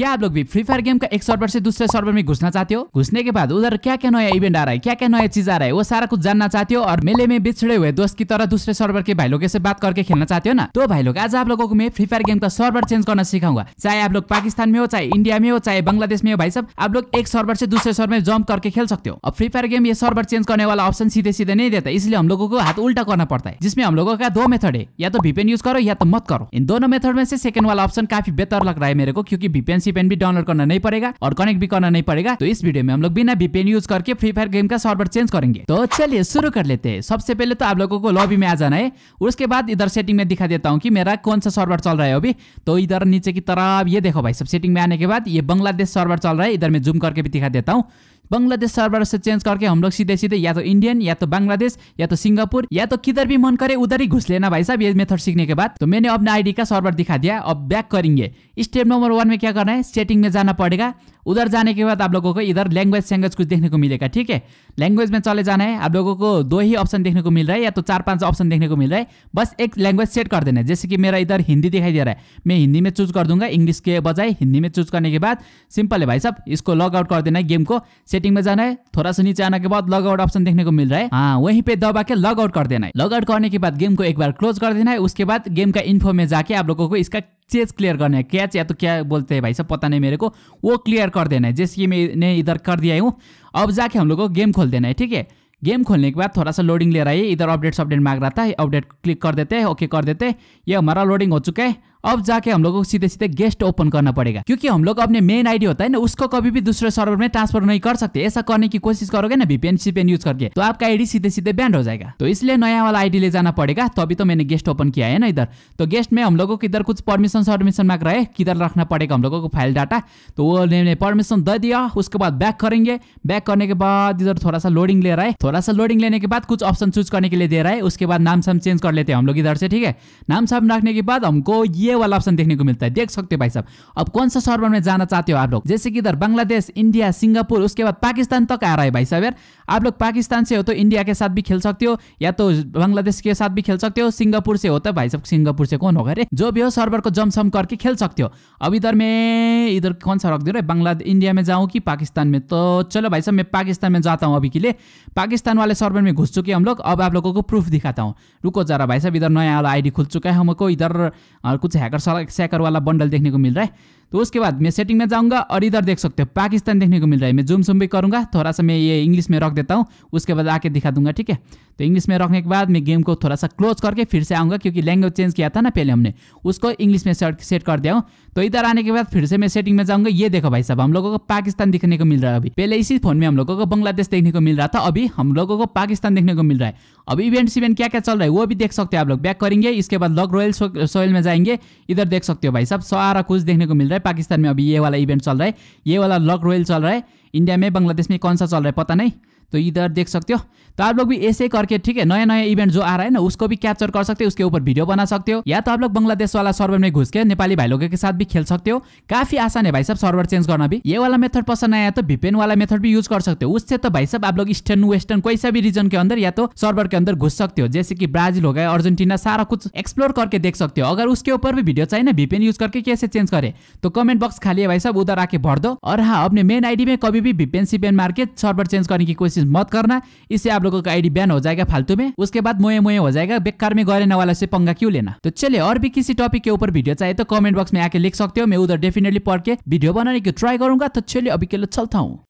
क्या आप लोग भी फ्री फायर गेम का एक सर्वर से दूसरे सर्वर में घुसना चाहते हो घुसने के बाद उधर क्या क्या नया इवेंट आ रहा है क्या क्या नया चीज आ रहा है वो सारा कुछ जानना चाहते हो और मेले में बिछड़े हुए दोस्त की तरह दूसरे सर्वर के भाई लोग से बात करके खेलना चाहते हो ना तो भाई लोग आज आप लोगों को मैं फ्री फायर गेम का सर्वर चेंज करना सिखाऊंगा चाहे आप लोग पाकिस्तान में हो चाहे इंडिया में हो चाहे बांग्लादेश में हो भाई सब आप लोग एक सर्वर से दूसरे सर्वर में जम्प करके खेल सकते हो और फ्री फायर गेम ये सर्वर चेंज करने वाला ऑप्शन सीधे सीधे नहीं देता इसलिए हम लोगों को हाथ उल्टा करना पड़ता है जिसमें हम लोगों का दो मेथड है या तो वीपीएन यूज करो या तो मत करो इन दोनों मेथड में से सेकंड वाला ऑप्शन काफी बेहतर लग रहा है मेरे को क्योंकि वीपीएन सी भी डाउनलोड करना नहीं पड़ेगा और कनेक्ट भी करना नहीं पड़ेगा तो इस वीडियो में हम लोग बिना बीपीएन यूज करके फ्री फायर गेम का सर्वर चेंज करेंगे तो चलिए शुरू कर लेते हैं सबसे पहले तो आप लोगों को लॉबी में आ जाना है उसके बाद इधर सेटिंग में दिखा देता हूँ कि मेरा कौन सा सर्वर चल रहा है अभी तो इधर नीचे की तरफ ये देखो भाई सब सेटिंग में आने के बाद ये बांग्लादेश सर्वर चल रहा है इधर में जूम करके भी दिखा देता हूँ बांग्लादेश सर्वर से चेंज करके हम लोग सीधे सीधे या तो इंडियन या तो बांग्लादेश या तो सिंगापुर या तो किधर भी मन करे उधर ही घुस लेना भाई साहब ये मेथड सीखने के बाद तो मैंने अपना आईडी का सर्वर दिखा दिया अब बैक करेंगे स्टेप नंबर वन में क्या करना है सेटिंग में जाना पड़ेगा उधर जाने के बाद आप लोगों को इधर लैंग्वेज सैंग्वेज कुछ देखने को मिलेगा ठीक है लैंग्वेज में चले जाना है आप लोगों को दो ही ऑप्शन देखने को मिल रहा है या तो चार पांच ऑप्शन देखने को मिल रहा है बस एक लैंग्वेज सेट कर देना है जैसे कि मेरा इधर हिंदी दिखाई दे रहा है मैं हिंदी में चूज कर दूंगा इंग्लिश के बजाय हिंदी में चूज करने के बाद सिंपल है भाई साहब इसको लॉग आउट कर देना है गेम को सेटिंग में जाना है थोड़ा सा नीचे आने के बाद लॉग आउट ऑप्शन देखने को मिल रहा है हाँ वहीं पे दबा के लॉग आउट कर देना है लॉग आउट करने के बाद गेम को एक बार क्लोज कर देना है उसके बाद गेम का इन्फो में जाके आप लोगों को इसका चेज क्लियर करना है कैच या तो क्या बोलते हैं भाई सब पता नहीं मेरे को वो क्लियर कर देना है जैसे कि मैंने इधर कर दिया हूँ अब जाके हम लोग को गेम खोल देना है ठीक है गेम खोलने के बाद थोड़ा सा लोडिंग ले रहा है इधर अपडेट अपडेट मांग रहा था अपडेट क्लिक कर देते हैं ओके कर देते हैं ये हमारा लोडिंग हो चुका है अब जाके हम लोग को सीधे सीधे गेस्ट ओपन करना पड़ेगा क्योंकि हम लोग अपने मेन आईडी होता है ना उसको कभी भी दूसरे सर्वर में ट्रांसफर नहीं कर सकते ऐसा करने की कोशिश करोगे ना वीपीएन सीपीएन यूज करके तो आपका आईडी सीधे सीधे बैंड हो जाएगा तो इसलिए नया वाला आईडी ले जाना पड़ेगा तभी तो मैंने गेस्ट ओपन किया है ना इधर तो गेस्ट में हम लोगों को इधर कुछ परमिशन सर्मिशन मांग रहे किधर रखना पड़ेगा हम लोगों को फाइल डाटा तो वो मैंने परमिशन दे दिया उसके बाद बैक करेंगे बैक करने के बाद इधर थोड़ा सा लोडिंग ले रहा है थोड़ा सा लोडिंग लेने के बाद कुछ ऑप्शन चूज करने के लिए दे रहा है उसके बाद नाम साम चेंज कर लेते हैं हम लोग इधर से ठीक है नाम साम रखने के बाद हमको ये ये वाला ऑप्शन देखने को मिलता है देख सकते हो भाई साहब अब कौन सा सर्वर में जाना चाहते हो आप लोग जैसे कि इधर बांग्लादेश इंडिया सिंगापुर उसके बाद पाकिस्तान तक आ रहा है भाई साहब यार आप लोग पाकिस्तान से हो तो इंडिया के साथ भी खेल सकते हो या तो बांग्लादेश के साथ भी खेल सकते हो सिंगापुर से हो तो भाई साहब सिंगापुर से कौन होगा अरे जो भी हो सर्वर को जम करके खेल सकते हो अब इधर मैं इधर कौन सा रख दे रहा बांग्लादेश इंडिया में जाऊँ कि पाकिस्तान में तो चलो भाई साहब मैं पाकिस्तान में जाता हूँ अभी के लिए पाकिस्तान वाले सर्वर में घुस चुके हम लोग अब आप लोगों को प्रूफ दिखाता हूँ रुको जरा भाई साहब इधर नया वाला आईडी खुल चुका है हमको इधर कुछ हैकर सैकर वाला बंडल देखने को मिल रहा है तो उसके बाद मैं सेटिंग में जाऊंगा और इधर देख सकते हो पाकिस्तान देखने को मिल रहा है मैं जूम सुम भी करूँगा थोड़ा सा मैं ये इंग्लिश में रख देता हूँ उसके बाद आके दिखा दूंगा ठीक है तो इंग्लिश में रखने के बाद मैं गेम को थोड़ा सा क्लोज करके फिर से आऊँगा क्योंकि लैंग्वेज चेंज किया था ना पहले हमने उसको इंग्लिश में सेट सेट कर दिया हूँ तो इधर आने के बाद फिर से मैं सेटिंग में जाऊँगा ये देखो भाई साहब हम लोगों को पाकिस्तान दिखने को मिल रहा है अभी पहले इसी फोन में हम लोगों को बांग्लादेश देखने को मिल रहा था अभी हम लोगों को पाकिस्तान देखने को मिल रहा है अब इवेंट सीवेंट क्या क्या चल रहा है वो भी देख सकते हो आप लोग बैक करेंगे इसके बाद लग रॉयल सोयल में जाएंगे इधर देख सकते हो भाई सब सारा कुछ देखने को मिल रहा है पाकिस्तान में अभी ये वाला इवेंट चल रहा है ये वाला लग रॉयल चल रहा है इंडिया में बांग्लादेश में कौन सा चल रहा है पता नहीं तो इधर देख सकते हो तो आप लोग भी ऐसे करके ठीक है नया नया इवेंट जो आ रहा है ना उसको भी कैप्चर कर सकते हो उसके ऊपर वीडियो बना सकते हो या तो आप लोग बांग्लादेश वाला सर्वर में घुस के नेपाली भाई लोगों के साथ भी खेल सकते हो काफी आसान है भाई साहब सर्वर चेंज करना भी ये वाला मेथड पसंद आया तो वीपीएन वाला मेथड भी यूज कर सकते हो उससे तो भाई साहब आप लोग ईस्टर्न वेस्टर्न कोई सा भी रीजन के अंदर या तो सर्वर के अंदर घुस सकते हो जैसे कि ब्राजील हो गया अर्जेंटीना सारा कुछ एक्सप्लोर करके देख सकते हो अगर उसके ऊपर भी वीडियो चाहिए ना वीपीएन यूज करके कैसे चेंज करे तो कमेंट बॉक्स खाली है भाई साहब उधर आके भर दो और हाँ अपने मेन आईडी में कभी भी वीपीएन सीपेन मार के सर्वर चेंज करने की कोशिश कोशिश मत करना इससे आप लोगों का आईडी बैन हो जाएगा फालतू में उसके बाद मोए मोए हो जाएगा बेकार में गौरे वाला से पंगा क्यों लेना तो चलिए और भी किसी टॉपिक के ऊपर वीडियो चाहिए तो कमेंट बॉक्स में आके लिख सकते हो मैं उधर डेफिनेटली पढ़ के वीडियो बनाने की ट्राई करूंगा तो चलिए अभी के लिए चलता हूँ